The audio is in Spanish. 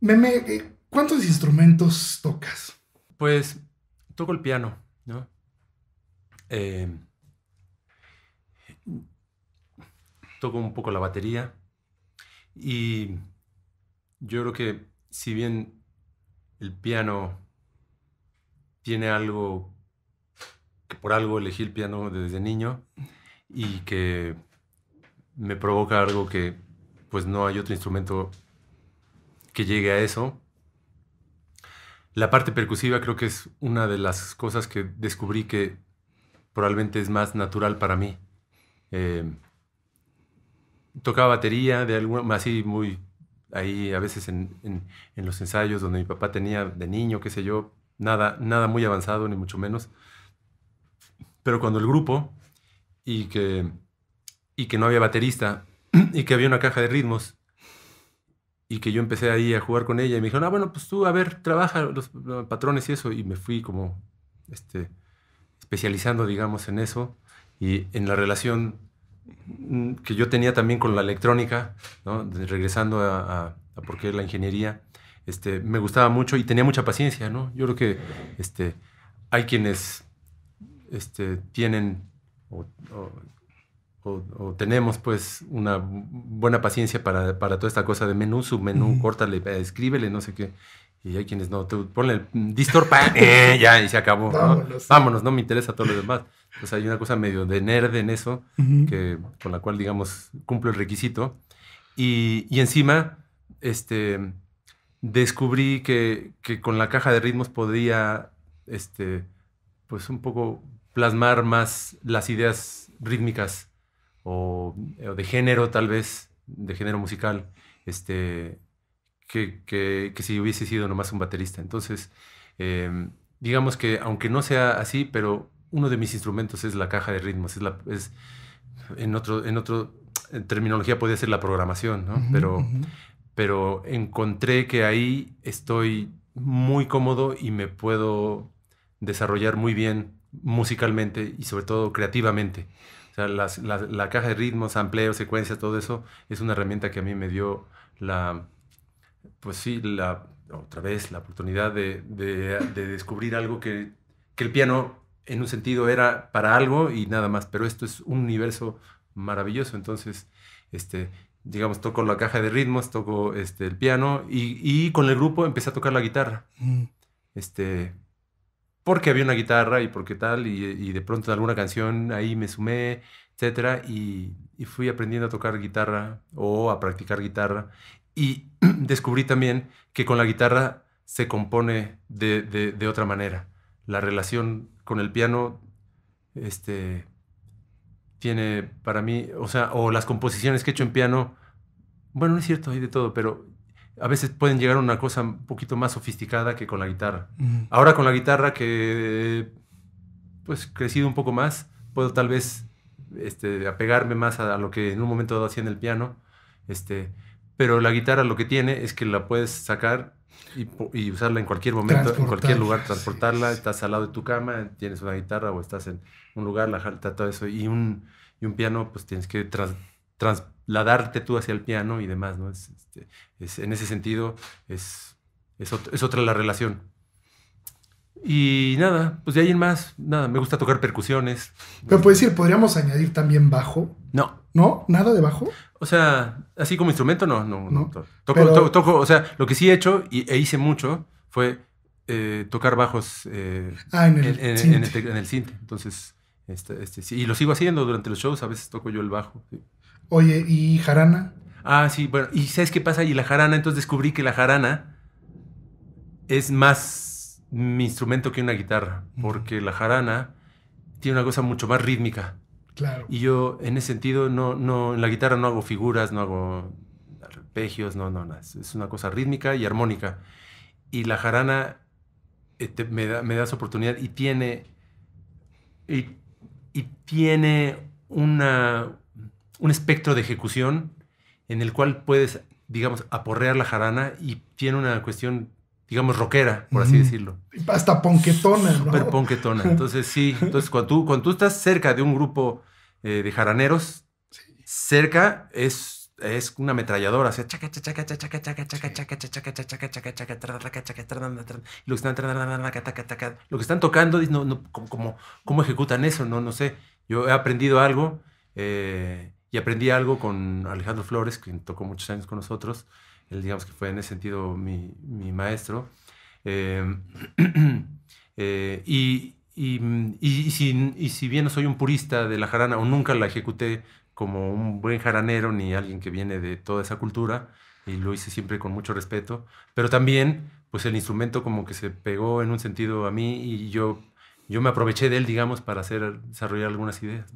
Meme, eh, ¿cuántos instrumentos tocas? Pues toco el piano, ¿no? Eh, toco un poco la batería y yo creo que si bien el piano tiene algo que por algo elegí el piano desde niño y que me provoca algo que pues no hay otro instrumento que llegue a eso. La parte percusiva creo que es una de las cosas que descubrí que probablemente es más natural para mí. Em, tocaba batería, de alguna, así muy ahí a veces en, los ensayos donde mi papá tenía de niño, qué sé yo, nada, nada muy avanzado, ni mucho menos. Pero cuando el grupo y que, y que no había baterista y que había una caja de ritmos y que yo empecé ahí a jugar con ella y me dijeron, ah, bueno, pues tú, a ver, trabaja los, patrones y eso, y me fui como este, especializando, digamos, en eso y en la relación que yo tenía también con la electrónica, ¿no? regresando a, a, por qué la ingeniería, este, me gustaba mucho y tenía mucha paciencia, ¿no? Yo creo que este, hay quienes este, tienen o, tenemos pues una buena paciencia para, para toda esta cosa de menú, submenú, córtale, eh, escríbele, no sé qué. Y hay quienes no, ponle mm, distorpa, eh, ya, y se acabó. Vámonos, ¿no? me interesa todo lo demás. sea, pues hay una cosa medio de nerd en eso, que, con la cual, digamos, cumplo el requisito. Y, y encima, este, descubrí que, que, con la caja de ritmos podía, este, pues un poco plasmar más las ideas rítmicas o, de género tal vez, de género musical, este, que, si hubiese sido nomás un baterista. Entonces, em, digamos que aunque no sea así, pero uno de mis instrumentos es la caja de ritmos, es, la, es en otro, en otro eh, terminología podría ser la programación, ¿no? pero, pero encontré que ahí estoy muy cómodo y me puedo desarrollar muy bien musicalmente y sobre todo creativamente. O sea, la, la, caja de ritmos, ampleo, secuencia, todo eso es una herramienta que a mí me dio la, pues sí, la, otra vez, la oportunidad de, descubrir algo que, que, el piano en un sentido era para algo y nada más, pero esto es un universo maravilloso, entonces, este, digamos, toco la caja de ritmos, toco este, el piano y, y con el grupo empecé a tocar la guitarra. Mm. Este, porque había una guitarra y porque tal, y, de pronto alguna canción ahí me sumé, etcétera, y, fui aprendiendo a tocar guitarra o a practicar guitarra. Y descubrí también que con la guitarra se compone de, de, otra manera. La relación con el piano este, tiene para mí, o sea, o las composiciones que he hecho en piano, bueno, no es cierto, hay de todo, pero a veces pueden llegar a una cosa un poquito más sofisticada que con la guitarra. Ahora con la guitarra que pues crecido un poco más, puedo tal vez este, apegarme más a, lo que en un momento hacía en el piano. Este, pero la guitarra lo que tiene es que la puedes sacar y, usarla en cualquier momento, en cualquier lugar, transportarla. Estás al lado de tu cama, tienes una guitarra o estás en un lugar, la todo eso. Y un, y un piano, pues tienes que trasladarte tú hacia el piano y demás, ¿no? Es, este, en ese sentido, es, es, es, otra la relación. Y nada, pues de ahí en más, nada, me gusta tocar percusiones. Pero puedes decir, ¿podríamos añadir también bajo? No. ¿No? ¿Nada de bajo? O sea, así como instrumento, no, no, no. Toco, o sea, lo que sí he hecho y, e hice mucho fue eh, tocar bajos eh, ah, en, el en, Entonces, este, este, sí. y lo sigo haciendo durante los shows, a veces toco yo el bajo. Sí. Oye, ¿y jarana? Ah, sí, bueno, ¿y sabes qué pasa? Y la jarana, entonces descubrí que la jarana es más mi instrumento que una guitarra, porque la jarana tiene una cosa mucho más rítmica. Claro. Y yo, en ese sentido, no, no, en la guitarra no hago figuras, no hago arpegios, no, no, no. Es una cosa rítmica y armónica. Y la jarana este, me, da, me oportunidad y tiene. y tiene una, un espectro de ejecución en el cual puedes, digamos, aporrear la jarana y tiene una cuestión, digamos, rockera, por así decirlo. Hasta ponquetona. Súper ponquetona. Entonces, sí, entonces cuando tú, cuando tú estás cerca de un grupo eh, de jaraneros, cerca es es una ametralladora, o sea, chaca, chaca, chaca, chaca, chaca, chaca, chaca, chaca, chaca, chaca, chaca, lo que están lo que están tocando, no, cómo ejecutan eso, no, no sé. Yo he aprendido algo aprendí algo con Alejandro Flores, quien tocó muchos años con nosotros. Él, digamos que fue en ese sentido mi, maestro. Em, eh, y, si, si, bien no soy un purista de la jarana o nunca la ejecuté como un buen jaranero ni alguien que viene de toda esa cultura, y lo hice siempre con mucho respeto, pero también pues el instrumento como que se pegó en un sentido a mí y yo, yo me aproveché de él, digamos, para hacer, desarrollar algunas ideas.